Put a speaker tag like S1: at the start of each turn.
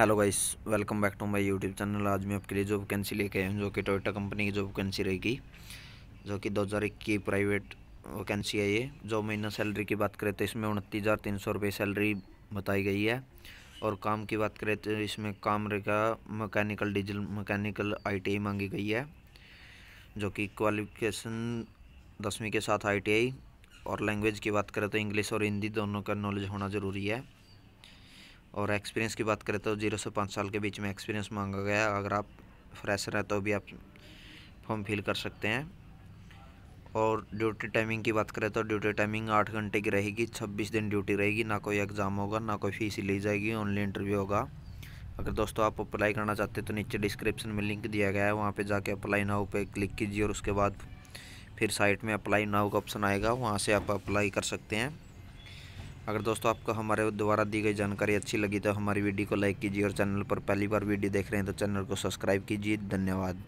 S1: hello guys welcome back to my YouTube channel आज मैं आपके लिए जॉब वैकेंसी लेके आया हूँ जो कि टोयोटा कंपनी की जॉब वैकेंसी रहेगी जो कि 2021 की प्राइवेट वैकेंसी है ये जो महीना सैलरी की बात करें तो इसमें उनतीस हज़ार तीन सौ रुपये सैलरी बताई गई है और काम की बात करें तो इसमें काम रहेगा मकैनिकल डीजल मकैनिकल आई मांगी गई है जो कि क्वालिफिकेशन दसवीं के साथ आई और लैंग्वेज की बात करें तो इंग्लिश और हिंदी दोनों का नॉलेज होना ज़रूरी है और एक्सपीरियंस की बात करें तो जीरो से पाँच साल के बीच में एक्सपीरियंस मांगा गया अगर आप फ्रेशर हैं तो भी आप फॉर्म फिल कर सकते हैं और ड्यूटी टाइमिंग की बात करें तो ड्यूटी टाइमिंग आठ घंटे की रहेगी छब्बीस दिन ड्यूटी रहेगी ना कोई एग्ज़ाम होगा ना कोई फ़ीस ली जाएगी ओनली इंटरव्यू होगा अगर दोस्तों आप अप्लाई करना चाहते हैं तो नीचे डिस्क्रिप्शन में लिंक दिया गया है वहाँ पे जाके अप्लाई नाउ पे क्लिक कीजिए और उसके बाद फिर साइट में अप्लाई नाउ का ऑप्शन आएगा वहाँ से आप अप्लाई कर सकते हैं अगर दोस्तों आपको हमारे द्वारा दी गई जानकारी अच्छी लगी तो हमारी वीडियो को लाइक कीजिए और चैनल पर पहली बार वीडियो देख रहे हैं तो चैनल को सब्सक्राइब कीजिए धन्यवाद